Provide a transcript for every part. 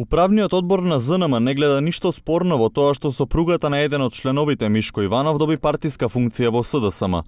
Управниот одбор на ЗНМ не гледа ништо спорно во тоа што сопругата на еден од членовите Мишко Иванов доби партиска функција во СДСМ.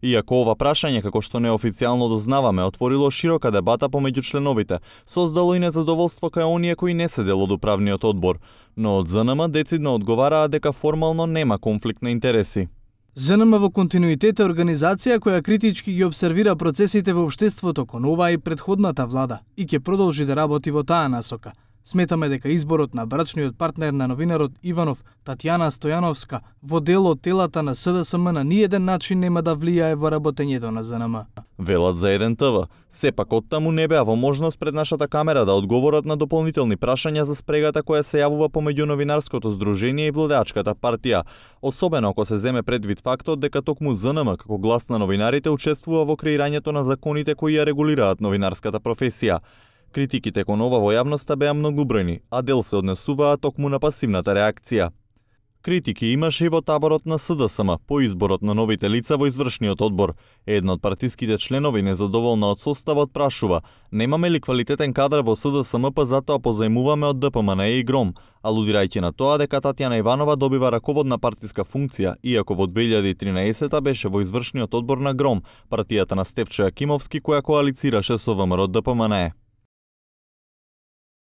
Иако ова прашање, како што неофицијално дознаваме, отворило широка дебата помеѓу членовите, создало и незадоволство кај оние кои не седел од управниот одбор, но од ЗНМ децидно одговараа дека формално нема конфликт на интереси. ЗНМ во континуитет е организација која критички ги обсервира процесите во обштеството кон оваа и предходната влада и ќе продолжи да работи во таа насока – Сметаме дека изборот на брачниот партнер на новинарот Иванов, Татјана Стојановска, во дело телата на СДСМ на ниеден начин нема да влијае во работењето на ЗНМ. Велат за еден ТВ. Сепак од таму не беа во можност пред нашата камера да одговорат на дополнителни прашања за спрегата која се јавува помеѓу новинарското здружение и владеачката партија, особено ако се земе предвид фактот дека токму ЗНМ како глас на новинарите учествува во креирањето на законите кои ја регулираат новинарската професија. Критиките кон ова во јавноста беа брени, а дел се однесуваа токму на пасивната реакција. Критики имаше и во таборот на СДСМ по изборот на новите лица во извршниот одбор. Една од партиските членови незадоволна од составот прашува: "Немаме ли квалитетен кадар во СДСМ, па затоа позаимуваме од ДПМН и Гром?" алудирајќи на тоа дека Татјана Иванова добива раководна партиска функција, иако во 2013 беше во извршниот одбор на Гром, партијата на Стефчо Акимовски која коалицираше со ВМРО ДПМН.